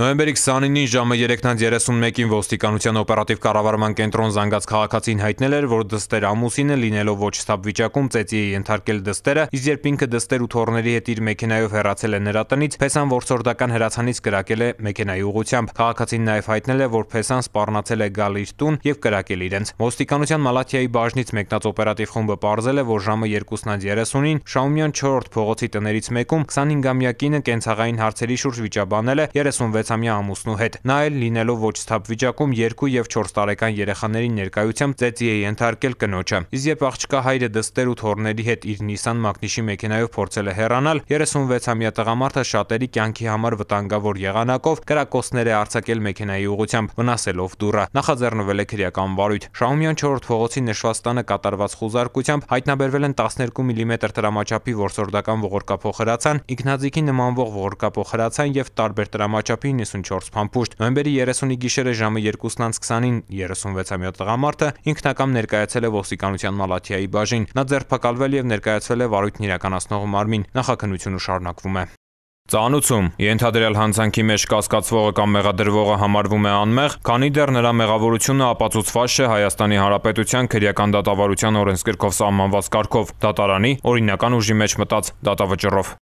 Նոյեմբերի 29-ին ժամը 3:31-ին ոստիկանության օպերատիվ կառավարման կենտրոն զանգած քաղաքացին հայտնել էր, որ դստեր ամուսինը լինելով ոչ ստաբ վիճակում ծեծի է ենթարկել դստերը, իսկ երբ ինքը դստեր ու թոռների հետ իր մեքենայով հեռացել է նրա տնից, Փեսան ворսորդական հրացանից կրակել է մեքենայի ուղությամբ։ Քաղաքացին նաև հայտնել է, որ Փեսան սպառնացել է գալ իր տուն եւ կրակել իրենց։ Ոստիկանության Մալաթիայի բաժնից մեկնած օպերատիվ խումբը ողջել է, որ ժամը 2:30-ին Շաումյան 4-րդ փողոցի տներից մեկում 25-ամյա կինը կենցաղային հարցերի շուրջ վիճաբանել է 36 16-ամյա ամուսնու հետ։ Նա էլ լինելով ոչ սթափ վիճակում 2 և 4 տարեկան երեխաների ներկայությամբ ծեծի է ենթարկել կնոջը։ Իսկ երբ աղջկա հայրը դստեր ու թոռների հետ իր Nissan Magnish-ի մեքենայով փորձել է հեռանալ, 36-ամյա տղամարդը շատերի կյանքի համար վտանգավոր եղանակով կրակոցներ է արձակել մեքենայի ուղությամբ, վնասելով դուռը։ Նախաձեռնվել է քրեական վարույթ։ Շահումյան 4-րդ փողոցի նշված տանը կատարված խուզարկությամբ հայտնաբերվել են 12 մմ տրամաչափի որսորդական ողորկափոխրացան, ինքնաձիգի նմանվող ողորկափոխրացան եւ տարբեր տրամաչափի 94 փամփուշտ։ Նոյեմբերի 30-ի գիշերը ժամը 2:20-ին 36-ամյա տղամարդը ինքնակամ ներկայացել է ոստիկանության Մալաթիայի բաժին։ Նա ձերբակալվել եւ ներկայացվել է վարույթն իրականացնող մարմին։ Նախաքննությունը շարունակվում է։ Ծանուցում ենթադրյալ հանցանքի մեջ կասկածվողը կամ մեղադրվողը համարվում է անմեղ, քանի դեռ նրա մեղավորությունը ապացուցված չէ Հայաստանի Հանրապետության քրեական դատավարության օրենսգրքով սահմանված կարգով, դատարանի օրինական ուժի մեջ մտած դատավճռով։